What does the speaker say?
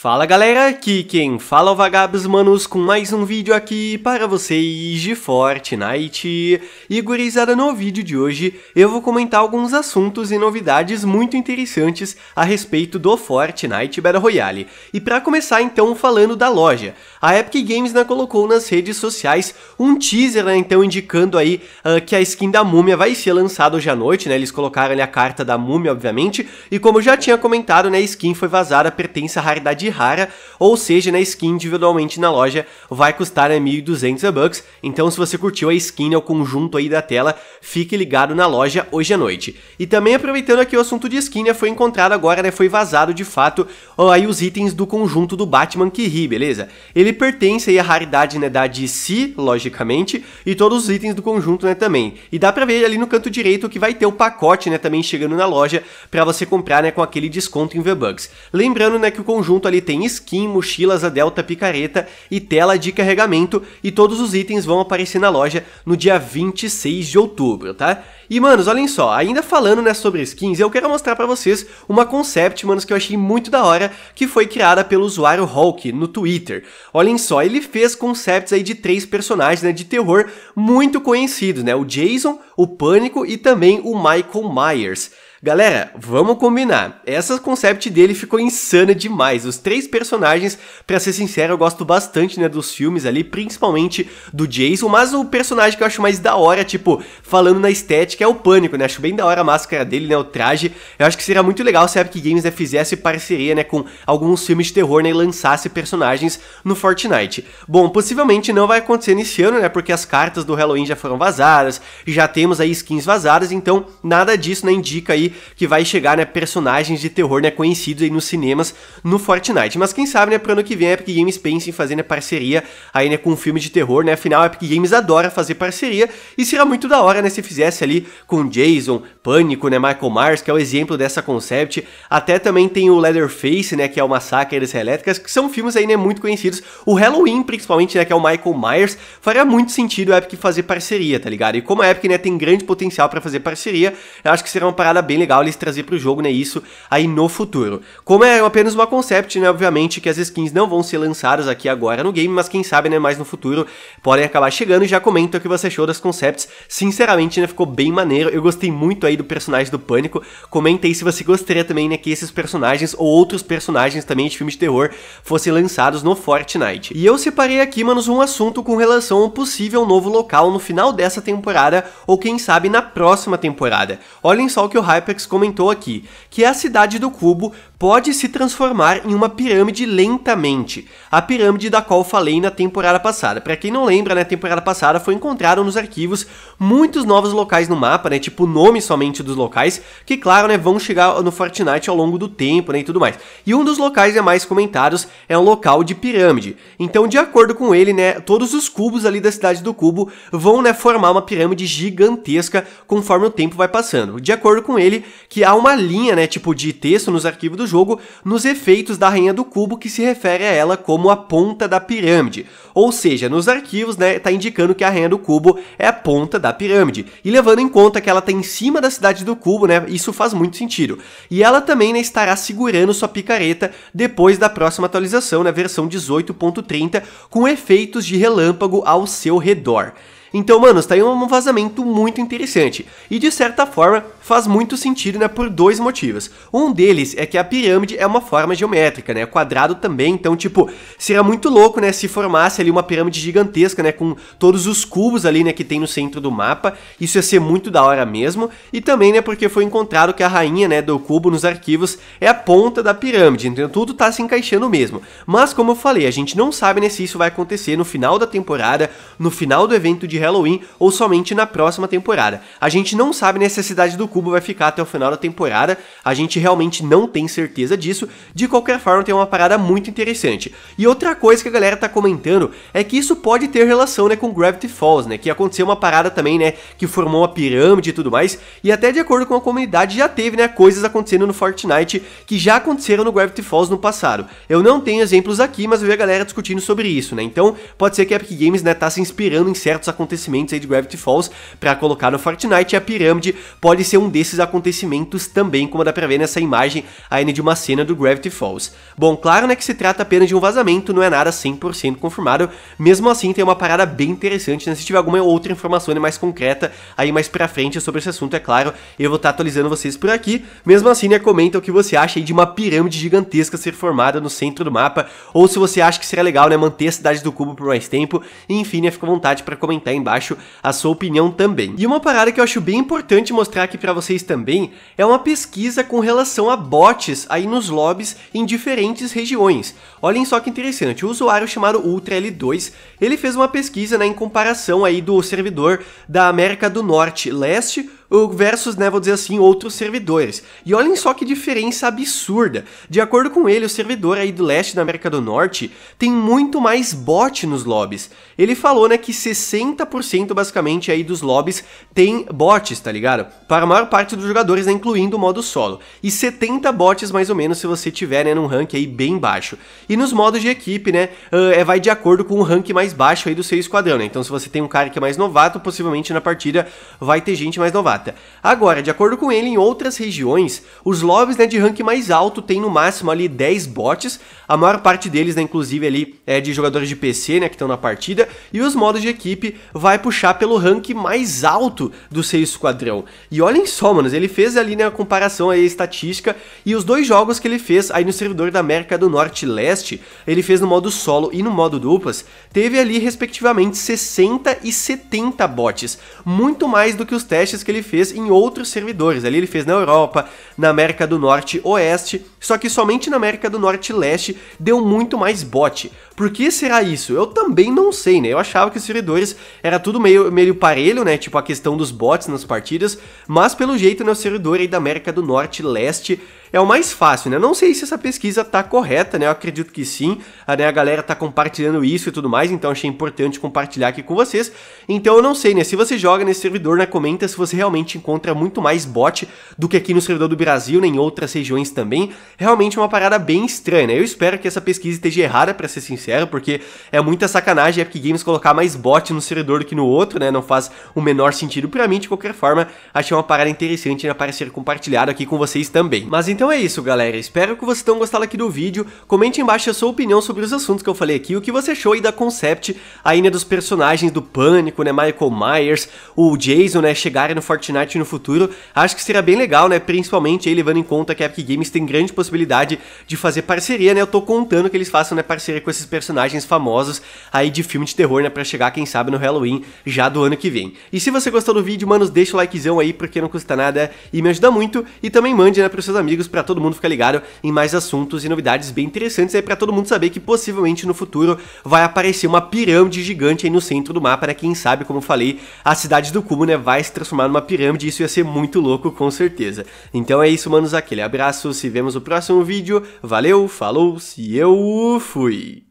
Fala galera, aqui quem fala é o Vagabos Manos com mais um vídeo aqui para vocês de Fortnite. E gurizada, no vídeo de hoje eu vou comentar alguns assuntos e novidades muito interessantes a respeito do Fortnite Battle Royale. E para começar então falando da loja, a Epic Games né, colocou nas redes sociais um teaser né, então indicando aí uh, que a skin da múmia vai ser lançada hoje à noite, né, eles colocaram ali a carta da múmia obviamente, e como eu já tinha comentado, né, a skin foi vazada, pertence à raridade de rara, ou seja, na skin individualmente na loja vai custar né, 1.200 bucks. Então se você curtiu a skin, né, o conjunto aí da tela, fique ligado na loja hoje à noite. E também aproveitando aqui o assunto de skin, né, foi encontrado agora, né, foi vazado de fato aí os itens do conjunto do Batman que ri, beleza? Ele pertence aí à raridade né, da DC, logicamente, e todos os itens do conjunto né, também. E dá pra ver ali no canto direito que vai ter o pacote né, também chegando na loja para você comprar né, com aquele desconto em V-Bucks. Lembrando né, que o conjunto ali ele tem skin, mochilas a Delta Picareta e tela de carregamento e todos os itens vão aparecer na loja no dia 26 de outubro, tá? E manos, olhem só, ainda falando né, sobre skins, eu quero mostrar para vocês uma concept, manos, que eu achei muito da hora, que foi criada pelo usuário Hulk no Twitter. Olhem só, ele fez concepts aí de três personagens né, de terror muito conhecidos, né? O Jason, o Pânico e também o Michael Myers. Galera, vamos combinar. Essa concept dele ficou insana demais. Os três personagens, para ser sincero, eu gosto bastante, né, dos filmes ali, principalmente do Jason, mas o personagem que eu acho mais da hora, tipo, falando na estética, é o Pânico, né? Acho bem da hora a máscara dele, né, o traje. Eu acho que seria muito legal se a Epic Games né, fizesse parceria, né, com alguns filmes de terror, né, e lançasse personagens no Fortnite. Bom, possivelmente não vai acontecer nesse ano, né, porque as cartas do Halloween já foram vazadas, já temos aí skins vazadas, então nada disso, né, indica aí que vai chegar, né, personagens de terror, né, conhecidos aí nos cinemas no Fortnite. Mas quem sabe, né, pro ano que vem a Epic Games pense em fazer, né, parceria aí, né, com um filme de terror, né, afinal a Epic Games adora fazer parceria e seria muito da hora, né, se fizesse ali com Jason, Pânico, né, Michael Myers, que é o exemplo dessa concept, até também tem o Leatherface, né, que é o Massacre das Elétricas, que são filmes aí, né, muito conhecidos, o Halloween, principalmente, né, que é o Michael Myers, faria muito sentido a Epic fazer parceria, tá ligado? E como a Epic, né, tem grande potencial para fazer parceria, eu acho que será uma parada bem bem legal eles trazer para o jogo, né, isso aí no futuro. Como é apenas uma concept, né, obviamente que as skins não vão ser lançadas aqui agora no game, mas quem sabe, né, mais no futuro podem acabar chegando. Já comenta o que você achou das concepts. Sinceramente, né, ficou bem maneiro. Eu gostei muito aí do personagem do Pânico. comentei se você gostaria também, né, que esses personagens ou outros personagens também de filmes de terror fossem lançados no Fortnite. E eu separei aqui, manos, um assunto com relação a um possível novo local no final dessa temporada ou quem sabe na próxima temporada. Olhem só o que o hype Apex comentou aqui, que é a cidade do cubo pode se transformar em uma pirâmide lentamente. A pirâmide da qual falei na temporada passada. Para quem não lembra, na né, temporada passada foi encontrado nos arquivos muitos novos locais no mapa, né, tipo o nome somente dos locais, que claro, né, vão chegar no Fortnite ao longo do tempo, né, e tudo mais. E um dos locais é mais comentados é um local de pirâmide. Então, de acordo com ele, né, todos os cubos ali da cidade do cubo vão, né, formar uma pirâmide gigantesca conforme o tempo vai passando. De acordo com ele, que há uma linha, né, tipo de texto nos arquivos do jogo nos efeitos da Rainha do Cubo, que se refere a ela como a ponta da pirâmide. Ou seja, nos arquivos, né, tá indicando que a Rainha do Cubo é a ponta da pirâmide. E levando em conta que ela tá em cima da cidade do cubo, né, isso faz muito sentido. E ela também, né, estará segurando sua picareta depois da próxima atualização, na né, versão 18.30, com efeitos de relâmpago ao seu redor. Então, mano, está aí é um vazamento muito interessante. E de certa forma, faz muito sentido, né, por dois motivos. Um deles é que a pirâmide é uma forma geométrica, né, quadrado também, então, tipo, seria muito louco, né, se formasse ali uma pirâmide gigantesca, né, com todos os cubos ali, né, que tem no centro do mapa. Isso ia ser muito da hora mesmo. E também, né, porque foi encontrado que a rainha, né, do cubo nos arquivos é a ponta da pirâmide, então tudo tá se encaixando mesmo. Mas, como eu falei, a gente não sabe, né, se isso vai acontecer no final da temporada, no final do evento de Halloween ou somente na próxima temporada. A gente não sabe se a Cidade do Cubo vai ficar até o final da temporada, a gente realmente não tem certeza disso. De qualquer forma, tem uma parada muito interessante. E outra coisa que a galera tá comentando é que isso pode ter relação, né, com Gravity Falls, né, que aconteceu uma parada também, né, que formou uma pirâmide e tudo mais, e até de acordo com a comunidade já teve, né, coisas acontecendo no Fortnite que já aconteceram no Gravity Falls no passado. Eu não tenho exemplos aqui, mas eu vi a galera discutindo sobre isso, né, então pode ser que a Epic Games, né, tá se inspirando em certos acontecimentos acontecimentos aí de Gravity Falls para colocar no Fortnite. E a pirâmide pode ser um desses acontecimentos também, como dá pra ver nessa imagem ainda de uma cena do Gravity Falls. Bom, claro né, que se trata apenas de um vazamento, não é nada 100% confirmado. Mesmo assim, tem uma parada bem interessante, né? Se tiver alguma outra informação mais concreta aí mais pra frente sobre esse assunto, é claro, eu vou estar tá atualizando vocês por aqui. Mesmo assim, né, comenta o que você acha aí de uma pirâmide gigantesca ser formada no centro do mapa, ou se você acha que seria legal, né, manter a Cidade do Cubo por mais tempo. Enfim, né, fica à vontade para comentar aí embaixo a sua opinião também. E uma parada que eu acho bem importante mostrar aqui para vocês também é uma pesquisa com relação a bots aí nos lobbies em diferentes regiões. Olhem só que interessante, o usuário chamado UltraL2, ele fez uma pesquisa né, em comparação aí do servidor da América do Norte Leste versus, né, vou dizer assim, outros servidores. E olhem só que diferença absurda. De acordo com ele, o servidor aí do leste da América do Norte tem muito mais bot nos lobbies. Ele falou, né, que 60% basicamente aí dos lobbies tem bots, tá ligado? Para a maior parte dos jogadores, né, incluindo o modo solo. E 70 bots mais ou menos se você tiver, né, num rank aí bem baixo. E nos modos de equipe, né, ah, é, vai de acordo com o rank mais baixo aí do seu esquadrão, né? Então se você tem um cara que é mais novato, possivelmente na partida vai ter gente mais novata prata. Agora, de acordo com ele, em outras regiões, os lobbies né, de rank mais alto têm no máximo ali 10 bots, a maior parte deles, né, inclusive ali, é de jogadores de PC, né, que estão na partida, e os modos de equipe vai puxar pelo rank mais alto do seu esquadrão. E olhem só, manos, ele fez ali, né, a comparação aí, a estatística, e os dois jogos que ele fez aí no servidor da América do Norte e Leste, ele fez no modo solo e no modo duplas, teve ali, respectivamente, 60 e 70 bots, muito mais do que os testes que ele fez em outros servidores. Ali ele fez na Europa, na América do Norte, Oeste, só que somente na América do Norte e Leste deu muito mais bot. Por que será isso? Eu também não sei, né? Eu achava que os servidores era tudo meio, meio parelho, né? Tipo a questão dos bots nas partidas, mas pelo jeito, né, o servidor aí da América do Norte e Leste é o mais fácil, né? Não sei se essa pesquisa tá correta, né? Eu acredito que sim. A, né, a galera tá compartilhando isso e tudo mais, então achei importante compartilhar aqui com vocês. Então eu não sei, né? Se você joga nesse servidor, né? Comenta se você realmente realmente encontra muito mais bot do que aqui no servidor do Brasil, nem em outras regiões também. Realmente é uma parada bem estranha. Né? Eu espero que essa pesquisa esteja errada, para ser sincero, porque é muita sacanagem a Epic Games colocar mais bot no servidor do que no outro, né? Não faz o menor sentido para mim. De qualquer forma, achei uma parada interessante e né? para ser compartilhada aqui com vocês também. Mas então é isso, galera. Espero que vocês tenham gostado aqui do vídeo. Comente embaixo a sua opinião sobre os assuntos que eu falei aqui, o que você achou aí da concept, ainda né, dos personagens do Pânico, né? Michael Myers, o Jason, né? Chegarem no Fortnite Fortnite no futuro, acho que seria bem legal, né? Principalmente aí, levando em conta que a Epic Games tem grande possibilidade de fazer parceria, né? Eu tô contando que eles façam né, parceria com esses personagens famosos aí de filme de terror, né? Pra chegar, quem sabe, no Halloween já do ano que vem. E se você gostou do vídeo, mano deixa o likezão aí, porque não custa nada e me ajuda muito. E também mande, né, pros seus amigos, para todo mundo ficar ligado em mais assuntos e novidades bem interessantes aí para todo mundo saber que possivelmente no futuro vai aparecer uma pirâmide gigante aí no centro do mapa, né? Quem sabe, como eu falei, a cidade do cubo, né, vai se transformar numa pirâmide pirâmide, isso ia ser muito louco com certeza. Então é isso, manos, aquele abraço, se vemos no próximo vídeo, valeu, falou, se eu fui!